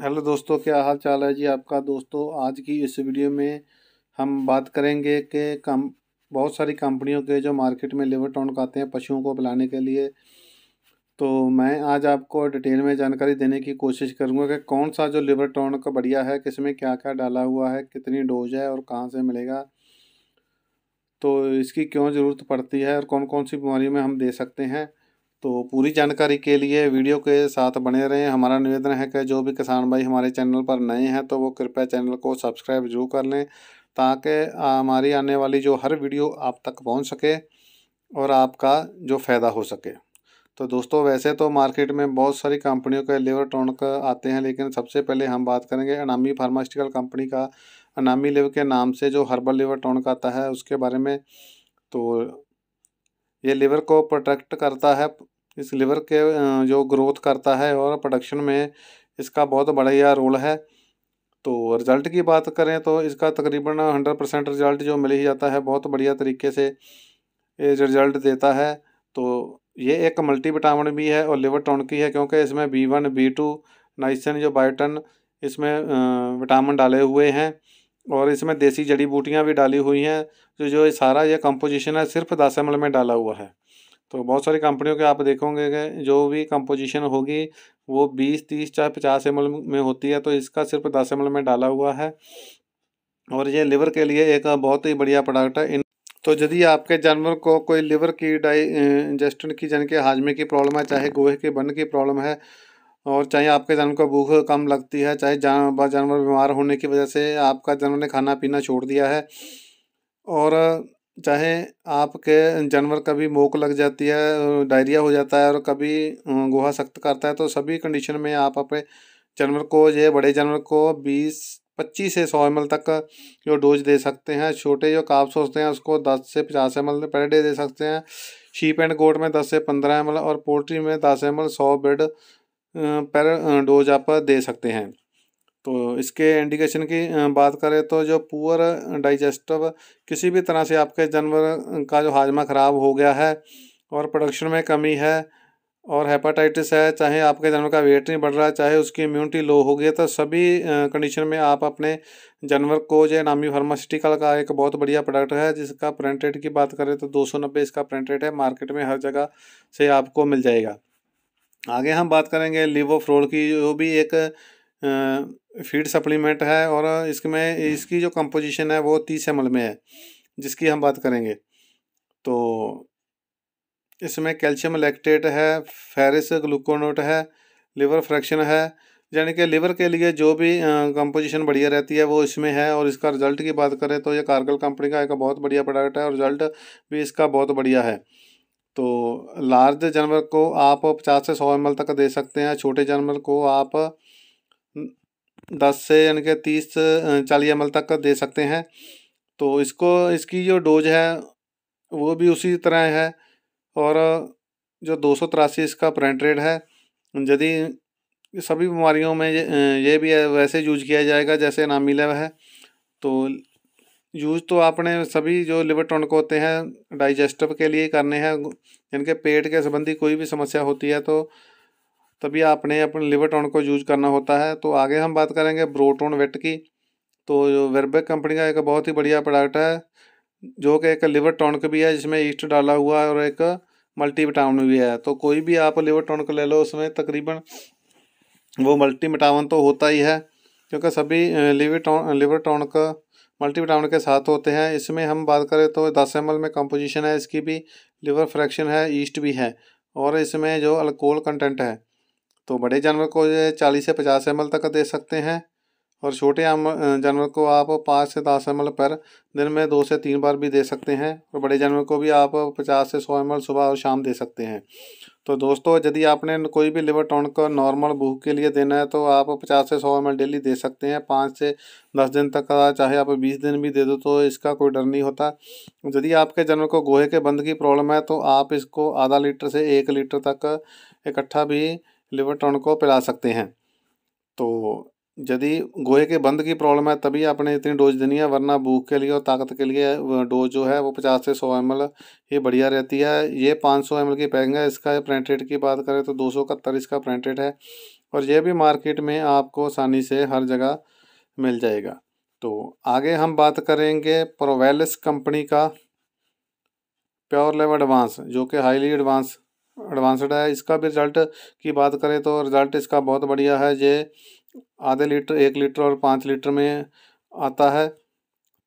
hello दोस्तों क्या हाल चाल है जी आपका दोस्तों आज की इस वीडियो में हम बात करेंगे कि कम बहुत सारी कंपनियों के जो मार्केट में लिवर टॉनिक आते हैं पशुओं को पिलाने के लिए तो मैं आज आपको डिटेल में जानकारी देने की कोशिश करूंगा कि कौन सा जो लिवर का बढ़िया है किसमें क्या क्या डाला हुआ है कितनी डोज है और कहाँ से मिलेगा तो इसकी क्यों ज़रूरत पड़ती है और कौन कौन सी बीमारियों में हम दे सकते हैं तो पूरी जानकारी के लिए वीडियो के साथ बने रहें हमारा निवेदन है कि जो भी किसान भाई हमारे चैनल पर नए हैं तो वो कृपया चैनल को सब्सक्राइब जरूर कर लें ताकि हमारी आने वाली जो हर वीडियो आप तक पहुंच सके और आपका जो फ़ायदा हो सके तो दोस्तों वैसे तो मार्केट में बहुत सारी कंपनियों के लेवर टोनक आते हैं लेकिन सबसे पहले हम बात करेंगे अनामी फार्मास्यूटिकल कंपनी का अनामी लेवर के नाम से जो हर्बल लेवर टोनक आता है उसके बारे में तो ये लिवर को प्रोटेक्ट करता है इस लिवर के जो ग्रोथ करता है और प्रोडक्शन में इसका बहुत बढ़िया रोल है तो रिज़ल्ट की बात करें तो इसका तकरीबन हंड्रेड परसेंट रिज़ल्ट जो मिल ही जाता है बहुत बढ़िया तरीके से रिज़ल्ट देता है तो ये एक मल्टी विटामिन भी है और लिवर की है क्योंकि इसमें B one B two niacin जो बायोटन इसमें विटामिन डाले हुए हैं और इसमें देसी जड़ी बूटियाँ भी डाली हुई हैं तो जो, जो सारा ये कंपोजिशन है सिर्फ दस एम में डाला हुआ है तो बहुत सारी कंपनियों के आप देखोगे कि जो भी कंपोजिशन होगी वो बीस तीस चाहे पचास एम में होती है तो इसका सिर्फ दस एम में डाला हुआ है और ये लिवर के लिए एक बहुत ही बढ़िया प्रोडक्ट है इन तो यदि आपके जानवर को कोई लिवर की डाइजेस्टन अं, की जन के हाजमे की प्रॉब्लम है चाहे गोहे के बन की प्रॉब्लम है और चाहे आपके जानवर को भूख कम लगती है चाहे जानवर जानवर बीमार होने की वजह से आपका जानवर ने खाना पीना छोड़ दिया है और चाहे आपके जानवर कभी मोक लग जाती है डायरिया हो जाता है और कभी गोहा सख्त करता है तो सभी कंडीशन में आप अपने जानवर को ये बड़े जानवर को बीस पच्चीस से सौ एम तक जो डोज दे सकते हैं छोटे जो काप्स होते हैं उसको दस से पचास एम एल पर डे दे सकते हैं शीप एंड गोट में दस से पंद्रह एम और पोल्ट्री में दस एम एल सौ बेड पर डोज आप दे सकते हैं तो इसके इंडिकेशन की बात करें तो जो पुअर डाइजेस्टिव किसी भी तरह से आपके जानवर का जो हाजमा ख़राब हो गया है और प्रोडक्शन में कमी है और हेपाटाइटिस है चाहे आपके जानवर का वेट नहीं बढ़ रहा है चाहे उसकी इम्यूनिटी लो हो गई तो सभी कंडीशन में आप अपने जानवर को जो नामी फार्मास्यूटिकल का एक बहुत बढ़िया प्रोडक्ट है जिसका प्रिंटेड की बात करें तो नब्बे इसका प्रिंट है मार्केट में हर जगह से आपको मिल जाएगा आगे हम बात करेंगे लिवोफ्रोल की जो भी एक फीड सप्लीमेंट है और इसमें इसकी जो कंपोजिशन है वो तीस एम में है जिसकी हम बात करेंगे तो इसमें कैल्शियम लैक्टेट है फेरिस ग्लूकोनोट है लिवर फ्रैक्शन है यानी कि लिवर के लिए जो भी कंपोजिशन बढ़िया रहती है वो इसमें है और इसका रिजल्ट की बात करें तो ये कारगल कंपनी का एक बहुत बढ़िया प्रोडक्ट है और रिजल्ट भी इसका बहुत बढ़िया है तो लार्ज जानवर को आप पचास से सौ एम तक दे सकते हैं छोटे जानवर को आप दस से यानी कि तीस चालीस एम तक दे सकते हैं तो इसको इसकी जो डोज है वो भी उसी तरह है और जो दो सौ तिरासी इसका प्रेंट रेट है यदि सभी बीमारियों में ये, ये भी है, वैसे यूज किया जाएगा जैसे नामी लेव है तो यूज तो आपने सभी जो लिवर टोनक होते हैं डाइजेस्टिव के लिए करने हैं कि पेट के संबंधी कोई भी समस्या होती है तो तभी आपने अपने लिवरटॉन को यूज करना होता है तो आगे हम बात करेंगे ब्रोटोन वेट की तो जो वेरबेक कंपनी का एक बहुत ही बढ़िया प्रोडक्ट है जो कि एक लिवर टॉनक भी है जिसमें ईस्ट डाला हुआ है और एक मल्टी विटामिन भी है तो कोई भी आप लिवर टॉनिक ले लो उसमें तकरीबन वो मल्टी विटामिन तो होता ही है क्योंकि सभी liver ton liver tonic multi vitamin के साथ होते हैं इसमें हम बात करें तो दस एम में कंपोजिशन है इसकी भी लिवर फ्रैक्शन है ईस्ट भी है और इसमें जो अल्कोहल कंटेंट है तो बड़े जानवर को चालीस से पचास एम तक दे सकते हैं और छोटे जानवर को आप पाँच से दस एम पर दिन में दो से तीन बार भी दे सकते हैं और बड़े जानवर को भी आप पचास से सौ एम सुबह और शाम दे सकते हैं तो दोस्तों यदि आपने कोई भी लिवर टॉनिक नॉर्मल भूख के लिए देना है तो आप पचास से सौ एम डेली दे सकते हैं पाँच से दस दिन तक का चाहे आप बीस दिन भी दे दो तो इसका कोई डर नहीं होता यदि आपके जानवर को गोहे के बंद की प्रॉब्लम है तो आप इसको आधा लीटर से एक लीटर तक इकट्ठा भी टोन को पिला सकते हैं तो यदि गोहे के बंद की प्रॉब्लम है तभी आपने इतनी डोज देनी है वरना भूख के लिए और ताकत के लिए डोज जो है वो पचास से सौ एम ही बढ़िया रहती है ये पाँच सौ एम की पैकिंग है इसका प्रिंट रेट की बात करें तो दो सौ इकहत्तर इसका प्रिंट रेट है और ये भी मार्केट में आपको आसानी से हर जगह मिल जाएगा तो आगे हम बात करेंगे प्रोवेलिस कंपनी का प्योर लेव एडवांस जो कि हाईली एडवांस एडवांसड है इसका भी रिज़ल्ट की बात करें तो रिज़ल्ट इसका बहुत बढ़िया है ये आधे लीटर एक लीटर और पाँच लीटर में आता है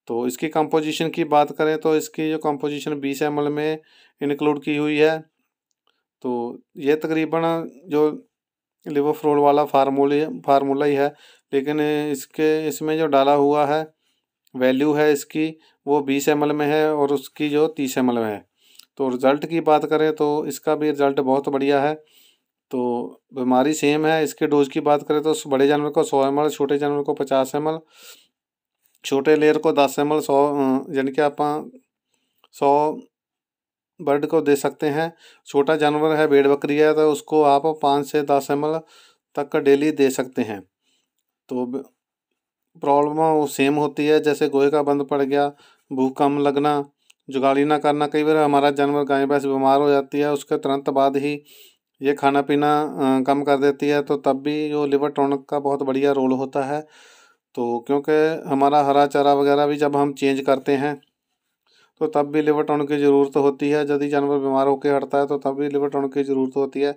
तो इसकी कंपोजिशन की बात करें तो इसकी जो कंपोजिशन बीस एम में इंक्लूड की हुई है तो ये तकरीबन जो लिवो फ्रोल वाला फार्मूले फार्मूला ही है लेकिन इसके इसमें जो डाला हुआ है वैल्यू है इसकी वो बीस एम में है और उसकी जो तीस एम में है तो रिज़ल्ट की बात करें तो इसका भी रिज़ल्ट बहुत बढ़िया है तो बीमारी सेम है इसके डोज की बात करें तो बड़े जानवर को सौ एम छोटे जानवर को पचास एम छोटे लेयर को दस एम एल सौ यानी कि आप सौ बर्ड को दे सकते हैं छोटा जानवर है भेड़ बकरी है तो उसको आप पाँच से दस एम तक का डेली दे सकते हैं तो प्रॉब्लम वो सेम होती है जैसे गोहे का बंद पड़ गया भूख कम लगना जुगाली ना करना कई बार हमारा जानवर गाय भैंस बीमार हो जाती है उसके तुरंत बाद ही ये खाना पीना कम कर देती है तो तब भी जो लिवर टॉनिक का बहुत बढ़िया रोल होता है तो क्योंकि हमारा हरा चारा वगैरह भी जब हम चेंज करते हैं तो तब भी लिवर टोन की ज़रूरत होती है यदि जानवर बीमार होकर हटता है तो तब भी लिवर टोन की ज़रूरत होती है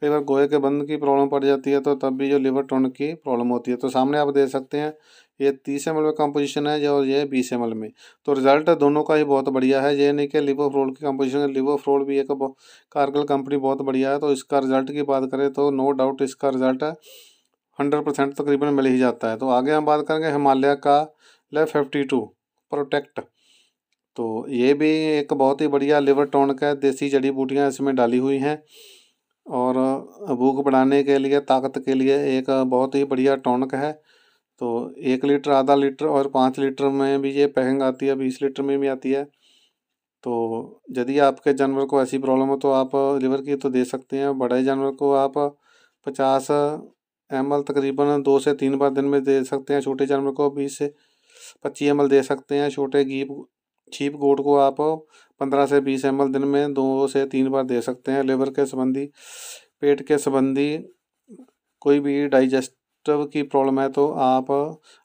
कई बार गोहे के बंद की प्रॉब्लम पड़ जाती है तो तब भी जो लिवर टोन की प्रॉब्लम होती है तो सामने आप देख सकते हैं ये तीस एम में कंपोजिशन है और ये बीस एम में तो रिजल्ट दोनों का ही बहुत बढ़िया है ये नहीं कि लिवोफ्रोल की कंपोजिशन लिवोफ्रोल भी एक कारगिल कंपनी बहुत बढ़िया है तो इसका रिजल्ट की बात करें तो नो डाउट इसका रिजल्ट हंड्रेड परसेंट तकरीबन मिल ही जाता है तो आगे हम बात करेंगे हिमालय का ले फिफ्टी टू प्रोटेक्ट तो ये भी एक बहुत ही बढ़िया लिवर टोन है देसी जड़ी बूटियाँ इसमें डाली हुई हैं और भूख बढ़ाने के लिए ताकत के लिए एक बहुत ही बढ़िया टॉनिक है तो एक लीटर आधा लीटर और पाँच लीटर में भी ये पहंग आती है बीस लीटर में भी आती है तो यदि आपके जानवर को ऐसी प्रॉब्लम हो तो आप लीवर की तो दे सकते हैं बड़े जानवर को आप पचास एम तकरीबन दो से तीन बार दिन में दे सकते हैं छोटे जानवर को बीस से पच्चीस एम दे सकते हैं छोटे गीप छीप गोट को आप पंद्रह से बीस एम दिन में दो से तीन बार दे सकते हैं लेबर के संबंधी पेट के संबंधी कोई भी डाइजेस्टिव की प्रॉब्लम है तो आप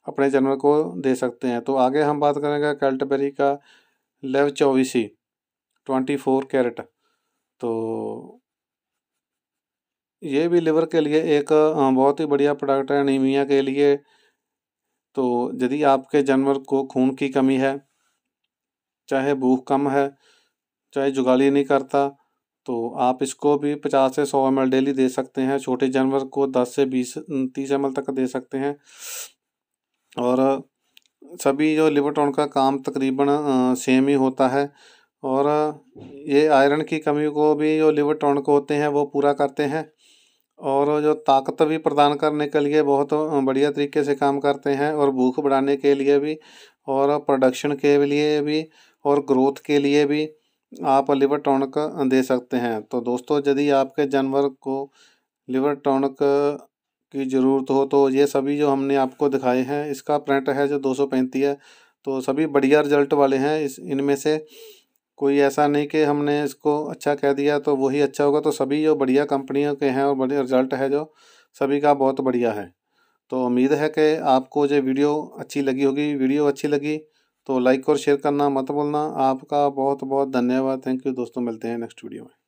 अपने जानवर को दे सकते हैं तो आगे हम बात करेंगे कैल्टबेरी का लेव चौबीसी ट्वेंटी फोर कैरेट तो ये भी लिवर के लिए एक बहुत ही बढ़िया प्रोडक्ट है नीमिया के लिए तो यदि आपके जानवर को खून की कमी है चाहे भूख कम है चाहे जुगाली नहीं करता तो आप इसको भी पचास से सौ एम डेली दे सकते हैं छोटे जानवर को दस से बीस तीस एम तक दे सकते हैं और सभी जो लिवर टोन का काम तकरीबन सेम ही होता है और ये आयरन की कमी को भी जो लिवर टोन को होते हैं वो पूरा करते हैं और जो ताकत भी प्रदान करने के लिए बहुत बढ़िया तरीके से काम करते हैं और भूख बढ़ाने के लिए भी और प्रोडक्शन के लिए भी और ग्रोथ के लिए भी आप लिवर टॉनिक दे सकते हैं तो दोस्तों यदि आपके जानवर को लिवर टॉनिक की ज़रूरत हो तो ये सभी जो हमने आपको दिखाए हैं इसका प्रिंट है जो दो सौ पैंतीस है तो सभी बढ़िया रिजल्ट वाले हैं इस इनमें से कोई ऐसा नहीं कि हमने इसको अच्छा कह दिया तो वही अच्छा होगा तो सभी जो बढ़िया कंपनियों के हैं और बढ़िया रिजल्ट है जो सभी का बहुत बढ़िया है तो उम्मीद है कि आपको जो वीडियो अच्छी लगी होगी वीडियो अच्छी लगी तो लाइक और शेयर करना मत भूलना आपका बहुत बहुत धन्यवाद थैंक यू दोस्तों मिलते हैं नेक्स्ट वीडियो में